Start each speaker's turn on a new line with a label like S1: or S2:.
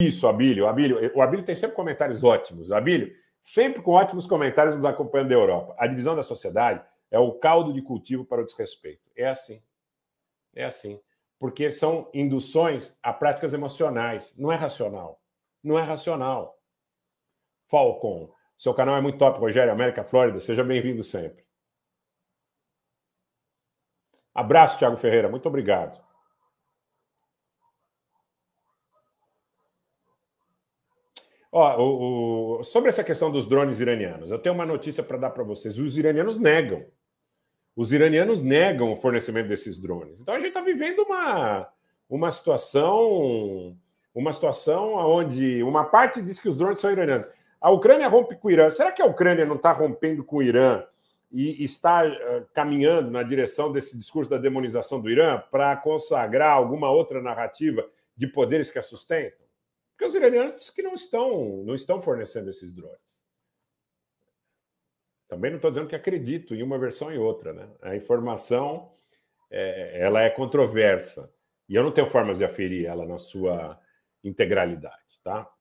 S1: Isso, Abílio. Abílio. O Abílio tem sempre comentários ótimos. Abílio, sempre com ótimos comentários nos acompanhando da Europa. A divisão da sociedade é o caldo de cultivo para o desrespeito.
S2: É assim. É assim.
S1: Porque são induções a práticas emocionais. Não é racional. Não é racional. Falcon, seu canal é muito top, Rogério, América, Flórida. Seja bem-vindo sempre. Abraço, Thiago Ferreira. Muito obrigado. Ó, o, o, sobre essa questão dos drones iranianos, eu tenho uma notícia para dar para vocês. Os iranianos negam. Os iranianos negam o fornecimento desses drones. Então a gente está vivendo uma, uma situação uma situação onde uma parte diz que os drones são iranianos. A Ucrânia rompe com o Irã. Será que a Ucrânia não está rompendo com o Irã e está uh, caminhando na direção desse discurso da demonização do Irã para consagrar alguma outra narrativa de poderes que a sustentam? Porque os iranianos que não estão, não estão fornecendo esses drones. Também não estou dizendo que acredito em uma versão e outra, né? A informação é, ela é controversa e eu não tenho formas de aferir ela na sua integralidade, tá?